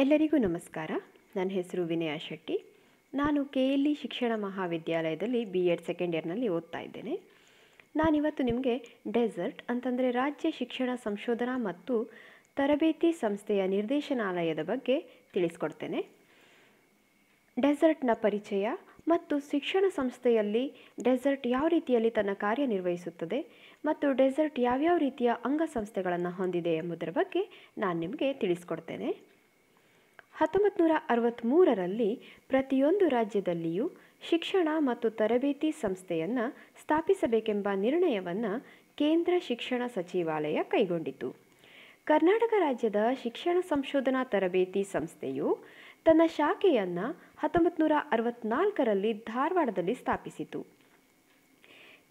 ಎಲ್ಲರಿಗೂ ನಮಸ್ಕಾರ ನನ್ನ ಹೆಸರು ವಿನಯ ಶೆಟ್ಟಿ ನಾನು ಕೆ ಎಲ್ ಇ ಶಿಕ್ಷಣ ಮಹಾವಿದ್ಯಾಲಯದಲ್ಲಿ ಬಿ ಎಡ್ ಸೆಕೆಂಡ್ ಇಯರ್ನಲ್ಲಿ ಓದ್ತಾ ಇದ್ದೇನೆ ನಾನಿವತ್ತು ನಿಮಗೆ ಡೆಸರ್ಟ್ ಅಂತಂದರೆ ರಾಜ್ಯ ಶಿಕ್ಷಣ ಸಂಶೋಧನಾ ಮತ್ತು ತರಬೇತಿ ಸಂಸ್ಥೆಯ ನಿರ್ದೇಶನಾಲಯದ ಬಗ್ಗೆ ತಿಳಿಸ್ಕೊಡ್ತೇನೆ ಡೆಸರ್ಟ್ನ ಪರಿಚಯ ಮತ್ತು ಶಿಕ್ಷಣ ಸಂಸ್ಥೆಯಲ್ಲಿ ಡೆಸರ್ಟ್ ಯಾವ ರೀತಿಯಲ್ಲಿ ತನ್ನ ಕಾರ್ಯನಿರ್ವಹಿಸುತ್ತದೆ ಮತ್ತು ಡೆಸರ್ಟ್ ಯಾವ್ಯಾವ ರೀತಿಯ ಅಂಗಸಂಸ್ಥೆಗಳನ್ನು ಹೊಂದಿದೆ ಎಂಬುದರ ಬಗ್ಗೆ ನಾನು ನಿಮಗೆ ತಿಳಿಸ್ಕೊಡ್ತೇನೆ ಹತ್ತೊಂಬತ್ತು ನೂರ ಪ್ರತಿಯೊಂದು ರಾಜ್ಯದಲ್ಲಿಯೂ ಶಿಕ್ಷಣ ಮತ್ತು ತರಬೇತಿ ಸಂಸ್ಥೆಯನ್ನು ಸ್ಥಾಪಿಸಬೇಕೆಂಬ ನಿರ್ಣಯವನ್ನು ಕೇಂದ್ರ ಶಿಕ್ಷಣ ಸಚಿವಾಲಯ ಕೈಗೊಂಡಿತು ಕರ್ನಾಟಕ ರಾಜ್ಯದ ಶಿಕ್ಷಣ ಸಂಶೋಧನಾ ತರಬೇತಿ ಸಂಸ್ಥೆಯು ತನ್ನ ಶಾಖೆಯನ್ನು ಹತ್ತೊಂಬತ್ತು ನೂರ ಅರವತ್ತ್ನಾಲ್ಕರಲ್ಲಿ ಧಾರವಾಡದಲ್ಲಿ ಸ್ಥಾಪಿಸಿತು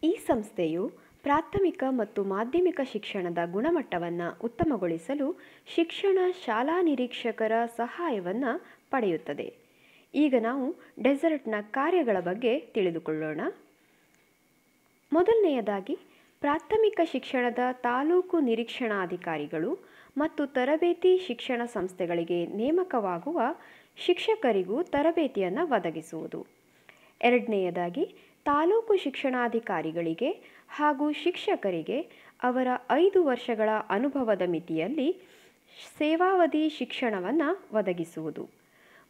ಈ ಸಂಸ್ಥೆಯು ಪ್ರಾಥಮಿಕ ಮತ್ತು ಮಾಧ್ಯಮಿಕ ಶಿಕ್ಷಣದ ಗುಣಮಟ್ಟವನ್ನು ಉತ್ತಮಗೊಳಿಸಲು ಶಿಕ್ಷಣ ಶಾಲಾ ನಿರೀಕ್ಷಕರ ಸಹಾಯವನ್ನು ಪಡೆಯುತ್ತದೆ ಈಗ ನಾವು ಡೆಸರ್ಟ್ನ ಕಾರ್ಯಗಳ ಬಗ್ಗೆ ತಿಳಿದುಕೊಳ್ಳೋಣ ಮೊದಲನೆಯದಾಗಿ ಪ್ರಾಥಮಿಕ ಶಿಕ್ಷಣದ ತಾಲೂಕು ನಿರೀಕ್ಷಣಾಧಿಕಾರಿಗಳು ಮತ್ತು ತರಬೇತಿ ಶಿಕ್ಷಣ ಸಂಸ್ಥೆಗಳಿಗೆ ನೇಮಕವಾಗುವ ಶಿಕ್ಷಕರಿಗೂ ತರಬೇತಿಯನ್ನು ಒದಗಿಸುವುದು ಎರಡನೆಯದಾಗಿ ತಾಲೂಕು ಶಿಕ್ಷಣಾಧಿಕಾರಿಗಳಿಗೆ ಹಾಗೂ ಶಿಕ್ಷಕರಿಗೆ ಅವರ ಐದು ವರ್ಷಗಳ ಅನುಭವದ ಮಿತಿಯಲ್ಲಿ ಸೇವಾವಧಿ ಶಿಕ್ಷಣವನ್ನು ಒದಗಿಸುವುದು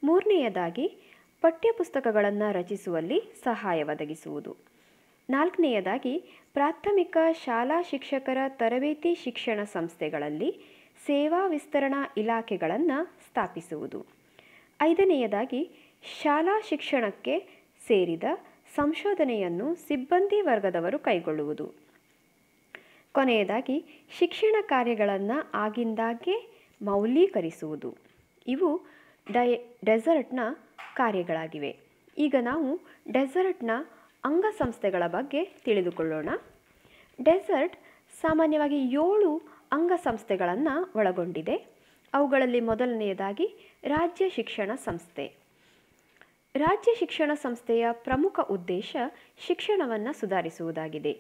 ಮೂರನೆಯದಾಗಿ ಪಠ್ಯಪುಸ್ತಕಗಳನ್ನು ರಚಿಸುವಲ್ಲಿ ಸಹಾಯ ಒದಗಿಸುವುದು ನಾಲ್ಕನೆಯದಾಗಿ ಪ್ರಾಥಮಿಕ ಶಾಲಾ ಶಿಕ್ಷಕರ ತರಬೇತಿ ಶಿಕ್ಷಣ ಸಂಸ್ಥೆಗಳಲ್ಲಿ ಸೇವಾ ವಿಸ್ತರಣಾ ಇಲಾಖೆಗಳನ್ನು ಸ್ಥಾಪಿಸುವುದು ಐದನೆಯದಾಗಿ ಶಾಲಾ ಶಿಕ್ಷಣಕ್ಕೆ ಸೇರಿದ ಸಂಶೋಧನೆಯನ್ನು ಸಿಬ್ಬಂದಿ ವರ್ಗದವರು ಕೈಗೊಳ್ಳುವುದು ಕೊನೆಯದಾಗಿ ಶಿಕ್ಷಣ ಕಾರ್ಯಗಳನ್ನು ಆಗಿಂದಾಗ್ಗೆ ಮೌಲ್ಯೀಕರಿಸುವುದು ಇವು ಡೈ ಡೆಸರ್ಟ್ನ ಕಾರ್ಯಗಳಾಗಿವೆ ಈಗ ನಾವು ಡೆಸರ್ಟ್ನ ಅಂಗಸಂಸ್ಥೆಗಳ ಬಗ್ಗೆ ತಿಳಿದುಕೊಳ್ಳೋಣ ಡೆಸರ್ಟ್ ಸಾಮಾನ್ಯವಾಗಿ ಏಳು ಅಂಗಸಂಸ್ಥೆಗಳನ್ನು ಒಳಗೊಂಡಿದೆ ಅವುಗಳಲ್ಲಿ ಮೊದಲನೆಯದಾಗಿ ರಾಜ್ಯ ಶಿಕ್ಷಣ ಸಂಸ್ಥೆ ರಾಜ್ಯ ಶಿಕ್ಷಣ ಸಂಸ್ಥೆಯ ಪ್ರಮುಖ ಉದ್ದೇಶ ಶಿಕ್ಷಣವನ್ನು ಸುಧಾರಿಸುವುದಾಗಿದೆ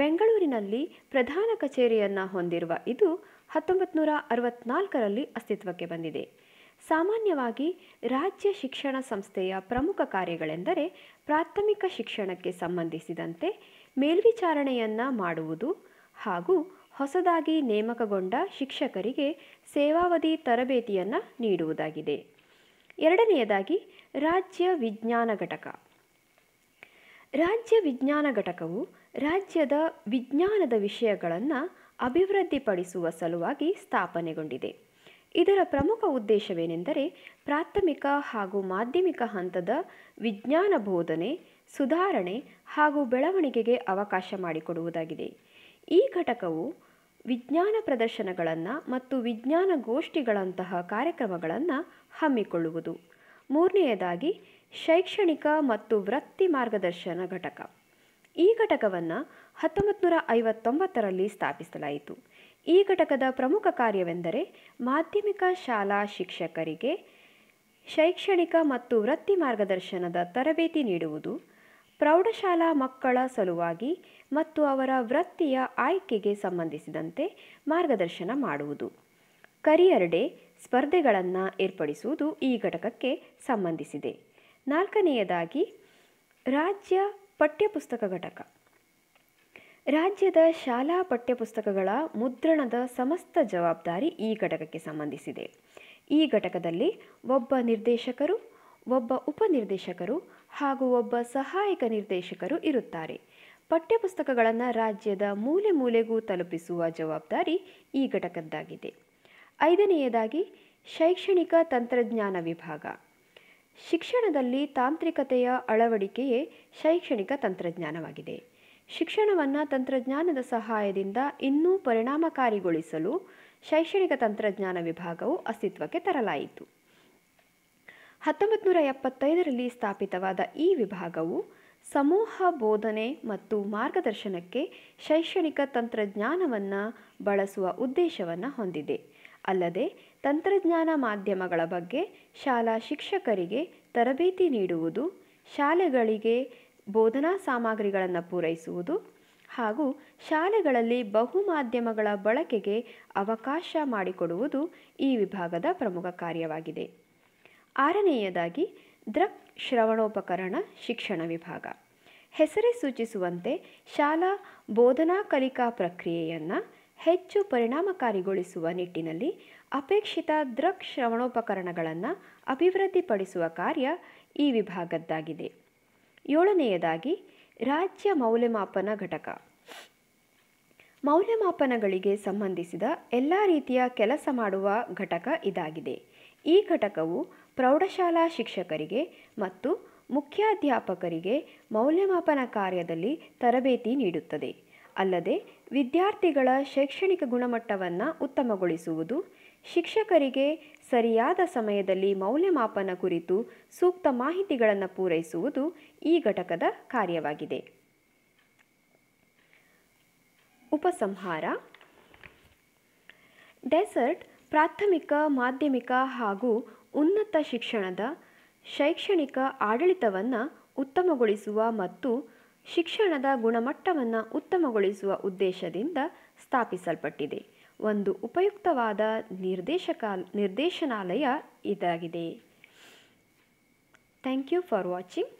ಬೆಂಗಳೂರಿನಲ್ಲಿ ಪ್ರಧಾನ ಕಚೇರಿಯನ್ನು ಹೊಂದಿರುವ ಇದು ಹತ್ತೊಂಬತ್ತು ನೂರ ಅರವತ್ನಾಲ್ಕರಲ್ಲಿ ಅಸ್ತಿತ್ವಕ್ಕೆ ಬಂದಿದೆ ಸಾಮಾನ್ಯವಾಗಿ ರಾಜ್ಯ ಶಿಕ್ಷಣ ಸಂಸ್ಥೆಯ ಪ್ರಮುಖ ಕಾರ್ಯಗಳೆಂದರೆ ಪ್ರಾಥಮಿಕ ಶಿಕ್ಷಣಕ್ಕೆ ಸಂಬಂಧಿಸಿದಂತೆ ಮೇಲ್ವಿಚಾರಣೆಯನ್ನು ಮಾಡುವುದು ಹಾಗೂ ಹೊಸದಾಗಿ ನೇಮಕಗೊಂಡ ಶಿಕ್ಷಕರಿಗೆ ಸೇವಾವಧಿ ತರಬೇತಿಯನ್ನು ನೀಡುವುದಾಗಿದೆ ಎರಡನೆಯದಾಗಿ ರಾಜ್ಯ ವಿಜ್ಞಾನ ಘಟಕ ರಾಜ್ಯ ವಿಜ್ಞಾನ ಘಟಕವು ರಾಜ್ಯದ ವಿಜ್ಞಾನದ ವಿಷಯಗಳನ್ನು ಅಭಿವೃದ್ಧಿಪಡಿಸುವ ಸಲುವಾಗಿ ಸ್ಥಾಪನೆಗೊಂಡಿದೆ ಇದರ ಪ್ರಮುಖ ಉದ್ದೇಶವೇನೆಂದರೆ ಪ್ರಾಥಮಿಕ ಹಾಗೂ ಮಾಧ್ಯಮಿಕ ಹಂತದ ವಿಜ್ಞಾನ ಬೋಧನೆ ಸುಧಾರಣೆ ಹಾಗೂ ಬೆಳವಣಿಗೆಗೆ ಅವಕಾಶ ಮಾಡಿಕೊಡುವುದಾಗಿದೆ ಈ ಘಟಕವು ವಿಜ್ಞಾನ ಪ್ರದರ್ಶನಗಳನ್ನು ಮತ್ತು ವಿಜ್ಞಾನ ಗೋಷ್ಠಿಗಳಂತಹ ಕಾರ್ಯಕ್ರಮಗಳನ್ನು ಹಮ್ಮಿಕೊಳ್ಳುವುದು ಮೂರನೆಯದಾಗಿ ಶೈಕ್ಷಣಿಕ ಮತ್ತು ವೃತ್ತಿ ಮಾರ್ಗದರ್ಶನ ಘಟಕ ಈ ಘಟಕವನ್ನು ಹತ್ತೊಂಬತ್ತು ನೂರ ಐವತ್ತೊಂಬತ್ತರಲ್ಲಿ ಸ್ಥಾಪಿಸಲಾಯಿತು ಈ ಘಟಕದ ಪ್ರಮುಖ ಕಾರ್ಯವೆಂದರೆ ಮಾಧ್ಯಮಿಕ ಶಾಲಾ ಶಿಕ್ಷಕರಿಗೆ ಶೈಕ್ಷಣಿಕ ಮತ್ತು ವೃತ್ತಿ ಮಾರ್ಗದರ್ಶನದ ತರಬೇತಿ ನೀಡುವುದು ಪ್ರೌಢಶಾಲಾ ಮಕ್ಕಳ ಸಲುವಾಗಿ ಮತ್ತು ಅವರ ವೃತ್ತಿಯ ಆಯ್ಕೆಗೆ ಸಂಬಂಧಿಸಿದಂತೆ ಮಾರ್ಗದರ್ಶನ ಮಾಡುವುದು ಕರಿಯರ್ಡೆ ಸ್ಪರ್ಧೆಗಳನ್ನು ಏರ್ಪಡಿಸುವುದು ಈ ಘಟಕಕ್ಕೆ ಸಂಬಂಧಿಸಿದೆ ನಾಲ್ಕನೆಯದಾಗಿ ರಾಜ್ಯ ಪಠ್ಯಪುಸ್ತಕ ಘಟಕ ರಾಜ್ಯದ ಶಾಲಾ ಪಠ್ಯಪುಸ್ತಕಗಳ ಮುದ್ರಣದ ಸಮಸ್ತ ಜವಾಬ್ದಾರಿ ಈ ಘಟಕಕ್ಕೆ ಸಂಬಂಧಿಸಿದೆ ಈ ಘಟಕದಲ್ಲಿ ಒಬ್ಬ ನಿರ್ದೇಶಕರು ಒಬ್ಬ ಉಪನಿರ್ದೇಶಕರು ಹಾಗೂ ಒಬ್ಬ ಸಹಾಯಕ ನಿರ್ದೇಶಕರು ಇರುತ್ತಾರೆ ಪಠ್ಯಪುಸ್ತಕಗಳನ್ನು ರಾಜ್ಯದ ಮೂಲೆ ಮೂಲೆಗೂ ತಲುಪಿಸುವ ಜವಾಬ್ದಾರಿ ಈ ಘಟಕದ್ದಾಗಿದೆ ಐದನೆಯದಾಗಿ ಶೈಕ್ಷಣಿಕ ತಂತ್ರಜ್ಞಾನ ವಿಭಾಗ ಶಿಕ್ಷಣದಲ್ಲಿ ತಾಂತ್ರಿಕತೆಯ ಅಳವಡಿಕೆಯೇ ಶೈಕ್ಷಣಿಕ ತಂತ್ರಜ್ಞಾನವಾಗಿದೆ ಶಿಕ್ಷಣವನ್ನು ತಂತ್ರಜ್ಞಾನದ ಸಹಾಯದಿಂದ ಇನ್ನೂ ಪರಿಣಾಮಕಾರಿಗೊಳಿಸಲು ಶೈಕ್ಷಣಿಕ ತಂತ್ರಜ್ಞಾನ ವಿಭಾಗವು ಅಸ್ತಿತ್ವಕ್ಕೆ ತರಲಾಯಿತು ಹತ್ತೊಂಬತ್ತು ನೂರ ಎಪ್ಪತ್ತೈದರಲ್ಲಿ ಸ್ಥಾಪಿತವಾದ ಈ ವಿಭಾಗವು ಸಮೂಹ ಬೋಧನೆ ಮತ್ತು ಮಾರ್ಗದರ್ಶನಕ್ಕೆ ಶೈಕ್ಷಣಿಕ ತಂತ್ರಜ್ಞಾನವನ್ನು ಬಳಸುವ ಉದ್ದೇಶವನ್ನು ಹೊಂದಿದೆ ಅಲ್ಲದೆ ತಂತ್ರಜ್ಞಾನ ಮಾಧ್ಯಮಗಳ ಬಗ್ಗೆ ಶಾಲಾ ಶಿಕ್ಷಕರಿಗೆ ತರಬೇತಿ ನೀಡುವುದು ಶಾಲೆಗಳಿಗೆ ಬೋಧನಾ ಸಾಮಗ್ರಿಗಳನ್ನು ಪೂರೈಸುವುದು ಹಾಗೂ ಶಾಲೆಗಳಲ್ಲಿ ಬಹು ಮಾಧ್ಯಮಗಳ ಬಳಕೆಗೆ ಅವಕಾಶ ಮಾಡಿಕೊಡುವುದು ಈ ವಿಭಾಗದ ಪ್ರಮುಖ ಕಾರ್ಯವಾಗಿದೆ ಆರನೆಯದಾಗಿ ದೃಕ್ ಶ್ರವಣೋಪಕರಣ ಶಿಕ್ಷಣ ವಿಭಾಗ ಹೆಸರೇ ಸೂಚಿಸುವಂತೆ ಶಾಲಾ ಬೋಧನಾ ಕಲಿಕಾ ಪ್ರಕ್ರಿಯೆಯನ್ನು ಹೆಚ್ಚು ಪರಿಣಾಮಕಾರಿಗೊಳಿಸುವ ನಿಟ್ಟಿನಲ್ಲಿ ಅಪೇಕ್ಷಿತ ದೃಕ್ ಶ್ರವಣೋಪಕರಣಗಳನ್ನು ಅಭಿವೃದ್ಧಿಪಡಿಸುವ ಕಾರ್ಯ ಈ ವಿಭಾಗದ್ದಾಗಿದೆ ಏಳನೆಯದಾಗಿ ರಾಜ್ಯ ಮೌಲ್ಯಮಾಪನ ಘಟಕ ಮೌಲ್ಯಮಾಪನಗಳಿಗೆ ಸಂಬಂಧಿಸಿದ ಎಲ್ಲ ರೀತಿಯ ಕೆಲಸ ಮಾಡುವ ಘಟಕ ಇದಾಗಿದೆ ಈ ಘಟಕವು ಪ್ರೌಢಶಾಲಾ ಶಿಕ್ಷಕರಿಗೆ ಮತ್ತು ಮುಖ್ಯಾಧ್ಯಾಪಕರಿಗೆ ಮೌಲ್ಯಮಾಪನ ಕಾರ್ಯದಲ್ಲಿ ತರಬೇತಿ ನೀಡುತ್ತದೆ ಅಲ್ಲದೆ ವಿದ್ಯಾರ್ಥಿಗಳ ಶೈಕ್ಷಣಿಕ ಗುಣಮಟ್ಟವನ್ನು ಉತ್ತಮಗೊಳಿಸುವುದು ಶಿಕ್ಷಕರಿಗೆ ಸರಿಯಾದ ಸಮಯದಲ್ಲಿ ಮೌಲ್ಯಮಾಪನ ಕುರಿತು ಸೂಕ್ತ ಮಾಹಿತಿಗಳನ್ನು ಪೂರೈಸುವುದು ಈ ಘಟಕದ ಕಾರ್ಯವಾಗಿದೆ ಉಪಸಂಹಾರ ಡೆಸರ್ಟ್ ಪ್ರಾಥಮಿಕ ಮಾಧ್ಯಮಿಕ ಹಾಗೂ ಉನ್ನತ ಶಿಕ್ಷಣದ ಶೈಕ್ಷಣಿಕ ಆಡಳಿತವನ್ನು ಉತ್ತಮಗೊಳಿಸುವ ಮತ್ತು ಶಿಕ್ಷಣದ ಗುಣಮಟ್ಟವನ್ನು ಉತ್ತಮಗೊಳಿಸುವ ಉದ್ದೇಶದಿಂದ ಸ್ಥಾಪಿಸಲ್ಪಟ್ಟಿದೆ ಒಂದು ಉಪಯುಕ್ತವಾದ ನಿರ್ದೇಶಕ ನಿರ್ದೇಶನಾಲಯ ಇದಾಗಿದೆ ಥ್ಯಾಂಕ್ ಯು ಫಾರ್ ವಾಚಿಂಗ್